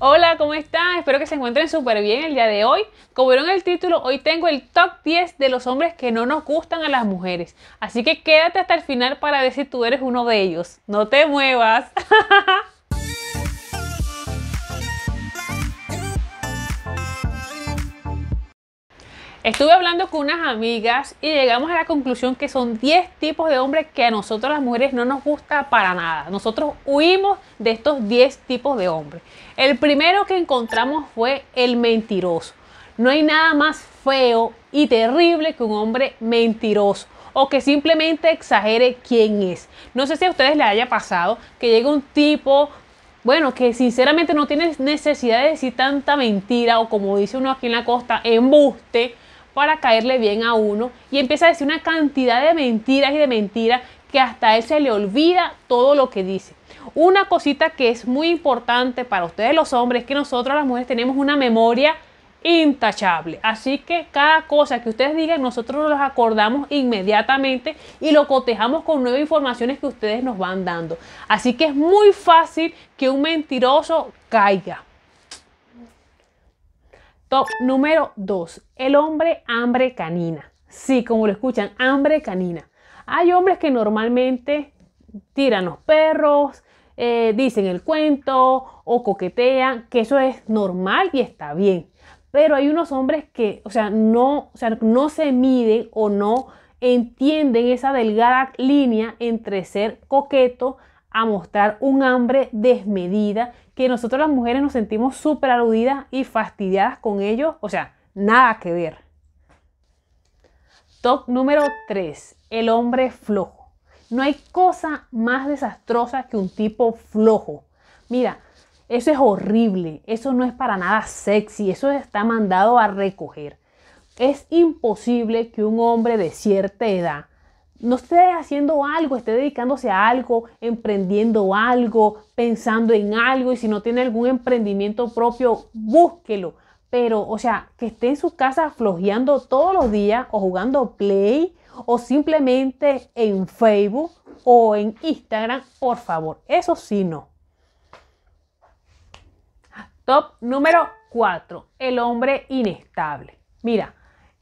Hola, ¿cómo están? Espero que se encuentren súper bien el día de hoy. Como vieron el título, hoy tengo el top 10 de los hombres que no nos gustan a las mujeres. Así que quédate hasta el final para ver si tú eres uno de ellos. No te muevas. Estuve hablando con unas amigas y llegamos a la conclusión que son 10 tipos de hombres que a nosotros las mujeres no nos gusta para nada. Nosotros huimos de estos 10 tipos de hombres. El primero que encontramos fue el mentiroso. No hay nada más feo y terrible que un hombre mentiroso o que simplemente exagere quién es. No sé si a ustedes les haya pasado que llega un tipo bueno, que sinceramente no tiene necesidad de decir tanta mentira o como dice uno aquí en la costa, embuste, para caerle bien a uno y empieza a decir una cantidad de mentiras y de mentiras que hasta él se le olvida todo lo que dice. Una cosita que es muy importante para ustedes los hombres es que nosotros las mujeres tenemos una memoria intachable. Así que cada cosa que ustedes digan, nosotros nos acordamos inmediatamente y lo cotejamos con nuevas informaciones que ustedes nos van dando. Así que es muy fácil que un mentiroso caiga número 2. El hombre hambre canina. Sí, como lo escuchan, hambre canina. Hay hombres que normalmente tiran los perros, eh, dicen el cuento o coquetean, que eso es normal y está bien. Pero hay unos hombres que, o sea, no, o sea, no se miden o no entienden esa delgada línea entre ser coqueto a mostrar un hambre desmedida que nosotros las mujeres nos sentimos súper aludidas y fastidiadas con ellos, o sea, nada que ver. Top número 3, el hombre flojo. No hay cosa más desastrosa que un tipo flojo. Mira, eso es horrible, eso no es para nada sexy, eso está mandado a recoger. Es imposible que un hombre de cierta edad no esté haciendo algo, esté dedicándose a algo, emprendiendo algo, pensando en algo y si no tiene algún emprendimiento propio, búsquelo. Pero, o sea, que esté en su casa flojeando todos los días o jugando play o simplemente en Facebook o en Instagram, por favor. Eso sí no. Top número 4. El hombre inestable. Mira,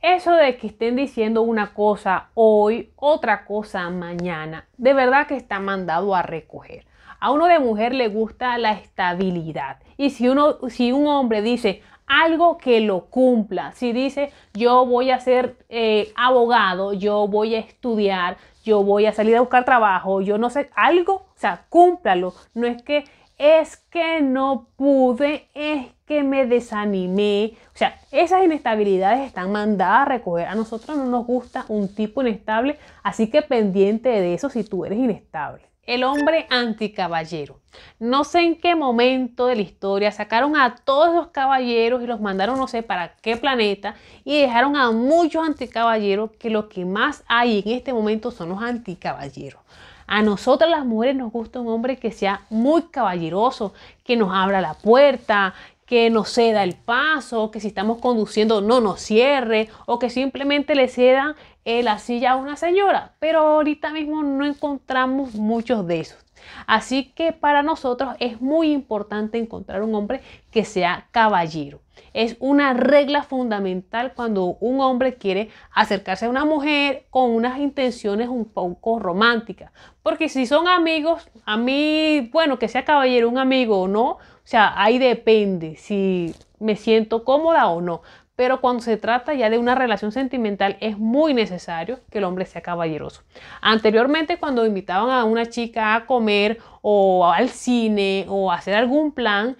eso de que estén diciendo una cosa hoy, otra cosa mañana, de verdad que está mandado a recoger. A uno de mujer le gusta la estabilidad. Y si, uno, si un hombre dice algo que lo cumpla, si dice yo voy a ser eh, abogado, yo voy a estudiar, yo voy a salir a buscar trabajo, yo no sé, algo, o sea, cúmplalo. No es que es que no pude, es me desanimé. O sea, esas inestabilidades están mandadas a recoger. A nosotros no nos gusta un tipo inestable, así que pendiente de eso si tú eres inestable. El hombre anticaballero. No sé en qué momento de la historia sacaron a todos los caballeros y los mandaron no sé para qué planeta y dejaron a muchos anticaballeros que lo que más hay en este momento son los anticaballeros. A nosotras las mujeres nos gusta un hombre que sea muy caballeroso, que nos abra la puerta, que nos ceda el paso, que si estamos conduciendo no nos cierre o que simplemente le ceda eh, la silla a una señora. Pero ahorita mismo no encontramos muchos de esos. Así que para nosotros es muy importante encontrar un hombre que sea caballero. Es una regla fundamental cuando un hombre quiere acercarse a una mujer con unas intenciones un poco románticas. Porque si son amigos, a mí, bueno, que sea caballero un amigo o no, o sea, ahí depende si me siento cómoda o no pero cuando se trata ya de una relación sentimental es muy necesario que el hombre sea caballeroso. Anteriormente cuando invitaban a una chica a comer o al cine o a hacer algún plan,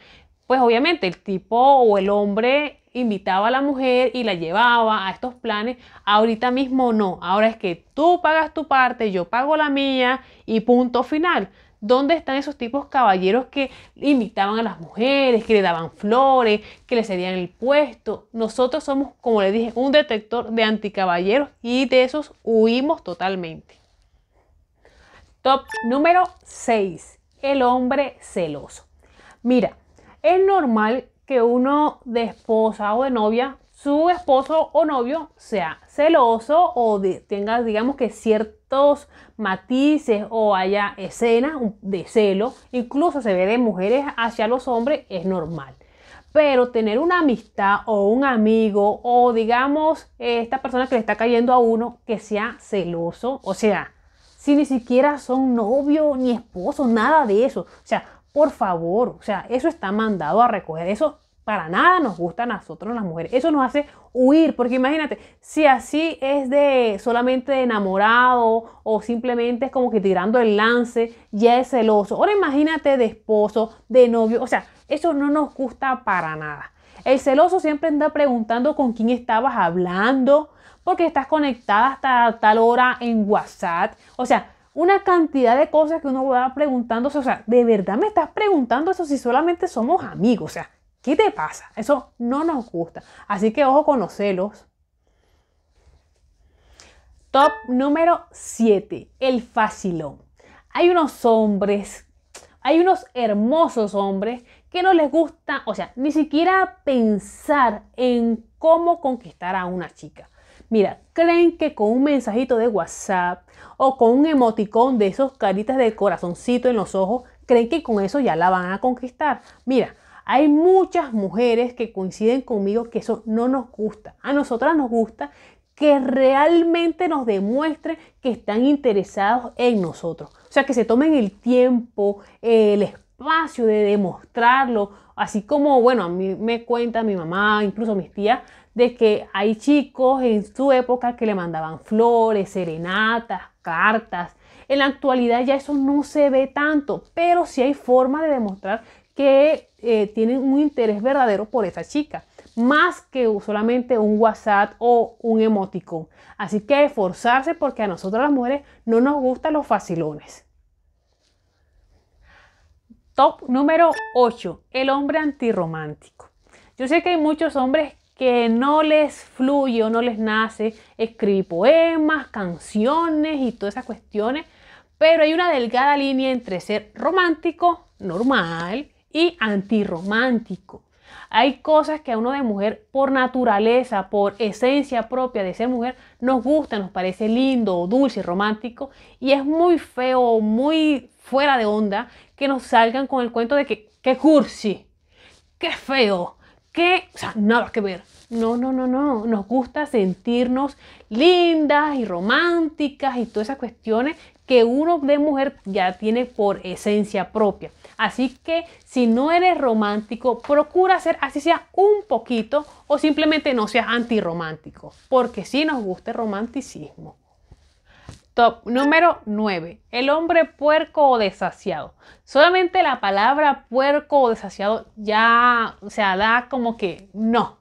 pues obviamente el tipo o el hombre invitaba a la mujer y la llevaba a estos planes. Ahorita mismo no, ahora es que tú pagas tu parte, yo pago la mía y punto final. ¿Dónde están esos tipos caballeros que invitaban a las mujeres, que le daban flores, que le cedían el puesto? Nosotros somos, como le dije, un detector de anticaballeros y de esos huimos totalmente. Top número 6. El hombre celoso. Mira, es normal que uno de esposa o de novia, su esposo o novio sea celoso o tenga, digamos que cierto matices o haya escenas de celo, incluso se ve de mujeres hacia los hombres, es normal. Pero tener una amistad o un amigo o digamos esta persona que le está cayendo a uno que sea celoso, o sea, si ni siquiera son novio ni esposo, nada de eso, o sea, por favor, o sea, eso está mandado a recoger, eso para nada nos gustan a nosotros las mujeres. Eso nos hace huir, porque imagínate, si así es de solamente enamorado o simplemente es como que tirando el lance, ya es celoso. Ahora imagínate de esposo, de novio, o sea, eso no nos gusta para nada. El celoso siempre anda preguntando con quién estabas hablando, porque estás conectada hasta tal hora en WhatsApp. O sea, una cantidad de cosas que uno va preguntándose. O sea, ¿de verdad me estás preguntando eso si solamente somos amigos? O sea, ¿Qué te pasa? Eso no nos gusta. Así que ojo con los celos. Top número 7, el facilón. Hay unos hombres, hay unos hermosos hombres que no les gusta, o sea, ni siquiera pensar en cómo conquistar a una chica. Mira, creen que con un mensajito de WhatsApp o con un emoticón de esos caritas de corazoncito en los ojos, creen que con eso ya la van a conquistar. Mira, hay muchas mujeres que coinciden conmigo que eso no nos gusta. A nosotras nos gusta que realmente nos demuestren que están interesados en nosotros. O sea, que se tomen el tiempo, el espacio de demostrarlo. Así como, bueno, a mí me cuenta mi mamá, incluso mis tías, de que hay chicos en su época que le mandaban flores, serenatas, cartas. En la actualidad ya eso no se ve tanto, pero sí hay forma de demostrar que eh, tienen un interés verdadero por esa chica, más que solamente un WhatsApp o un emoticón. Así que esforzarse porque a nosotras las mujeres no nos gustan los facilones. Top número 8, el hombre antirromántico. Yo sé que hay muchos hombres que no les fluye o no les nace escribir poemas, canciones y todas esas cuestiones, pero hay una delgada línea entre ser romántico, normal, y antirromántico. Hay cosas que a uno de mujer, por naturaleza, por esencia propia de ser mujer, nos gusta, nos parece lindo, dulce, romántico, y es muy feo, muy fuera de onda que nos salgan con el cuento de que, qué cursi, qué feo, que, o sea, nada que ver. No, no, no, no. Nos gusta sentirnos lindas y románticas y todas esas cuestiones que uno de mujer ya tiene por esencia propia. Así que si no eres romántico, procura ser así sea un poquito o simplemente no seas antirromántico, porque sí nos gusta el romanticismo. Top número 9. El hombre puerco o desasiado. Solamente la palabra puerco o desasiado ya, se da como que no.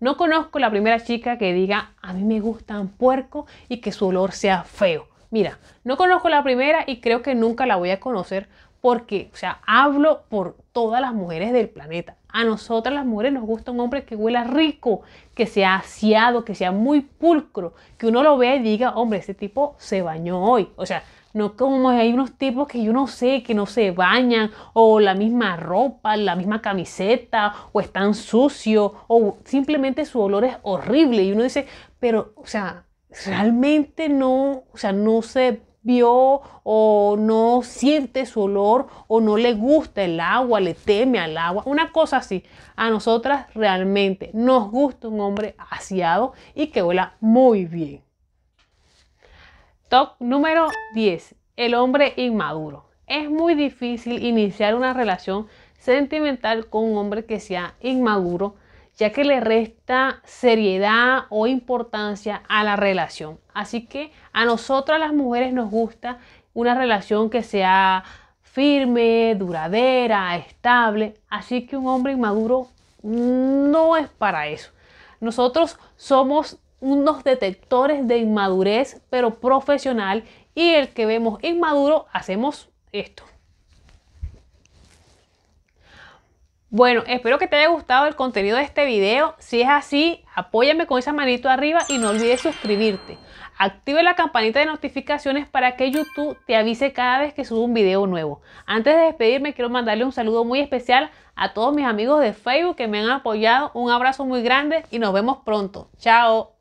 No conozco la primera chica que diga, a mí me gustan puerco y que su olor sea feo. Mira, no conozco la primera y creo que nunca la voy a conocer porque, o sea, hablo por todas las mujeres del planeta. A nosotras las mujeres nos gusta un hombre que huela rico, que sea aseado, que sea muy pulcro, que uno lo vea y diga, hombre, este tipo se bañó hoy. O sea, no como hay unos tipos que yo no sé, que no se bañan, o la misma ropa, la misma camiseta, o están sucios, o simplemente su olor es horrible. Y uno dice, pero, o sea, realmente no, o sea, no se vio o no siente su olor o no le gusta el agua, le teme al agua, una cosa así. A nosotras realmente nos gusta un hombre aseado y que huela muy bien. Top número 10. El hombre inmaduro. Es muy difícil iniciar una relación sentimental con un hombre que sea inmaduro ya que le resta seriedad o importancia a la relación. Así que a nosotras las mujeres nos gusta una relación que sea firme, duradera, estable. Así que un hombre inmaduro no es para eso. Nosotros somos unos detectores de inmadurez, pero profesional, y el que vemos inmaduro hacemos esto. Bueno, espero que te haya gustado el contenido de este video. Si es así, apóyame con esa manito arriba y no olvides suscribirte. Active la campanita de notificaciones para que YouTube te avise cada vez que subo un video nuevo. Antes de despedirme, quiero mandarle un saludo muy especial a todos mis amigos de Facebook que me han apoyado. Un abrazo muy grande y nos vemos pronto. Chao.